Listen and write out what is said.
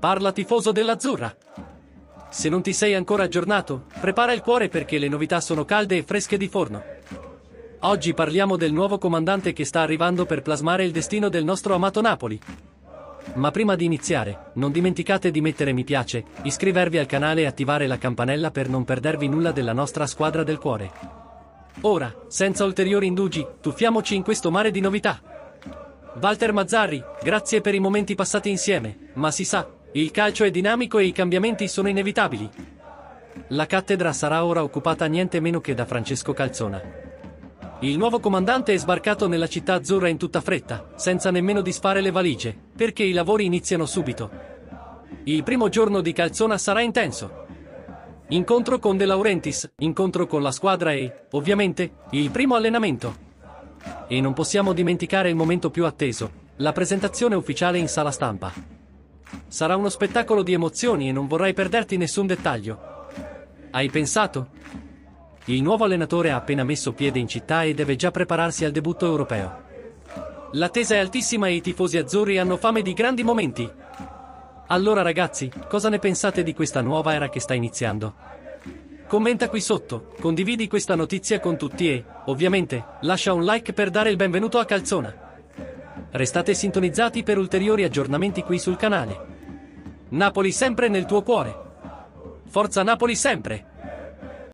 Parla tifoso dell'Azzurra. Se non ti sei ancora aggiornato, prepara il cuore perché le novità sono calde e fresche di forno. Oggi parliamo del nuovo comandante che sta arrivando per plasmare il destino del nostro amato Napoli. Ma prima di iniziare, non dimenticate di mettere mi piace, iscrivervi al canale e attivare la campanella per non perdervi nulla della nostra squadra del cuore. Ora, senza ulteriori indugi, tuffiamoci in questo mare di novità. Walter Mazzarri, grazie per i momenti passati insieme, ma si sa, il calcio è dinamico e i cambiamenti sono inevitabili. La cattedra sarà ora occupata niente meno che da Francesco Calzona. Il nuovo comandante è sbarcato nella città azzurra in tutta fretta, senza nemmeno disfare le valigie, perché i lavori iniziano subito. Il primo giorno di Calzona sarà intenso. Incontro con De Laurentiis, incontro con la squadra e, ovviamente, il primo allenamento. E non possiamo dimenticare il momento più atteso, la presentazione ufficiale in sala stampa. Sarà uno spettacolo di emozioni e non vorrei perderti nessun dettaglio. Hai pensato? Il nuovo allenatore ha appena messo piede in città e deve già prepararsi al debutto europeo. L'attesa è altissima e i tifosi azzurri hanno fame di grandi momenti. Allora ragazzi, cosa ne pensate di questa nuova era che sta iniziando? Commenta qui sotto, condividi questa notizia con tutti e, ovviamente, lascia un like per dare il benvenuto a Calzona. Restate sintonizzati per ulteriori aggiornamenti qui sul canale. Napoli sempre nel tuo cuore. Forza Napoli sempre!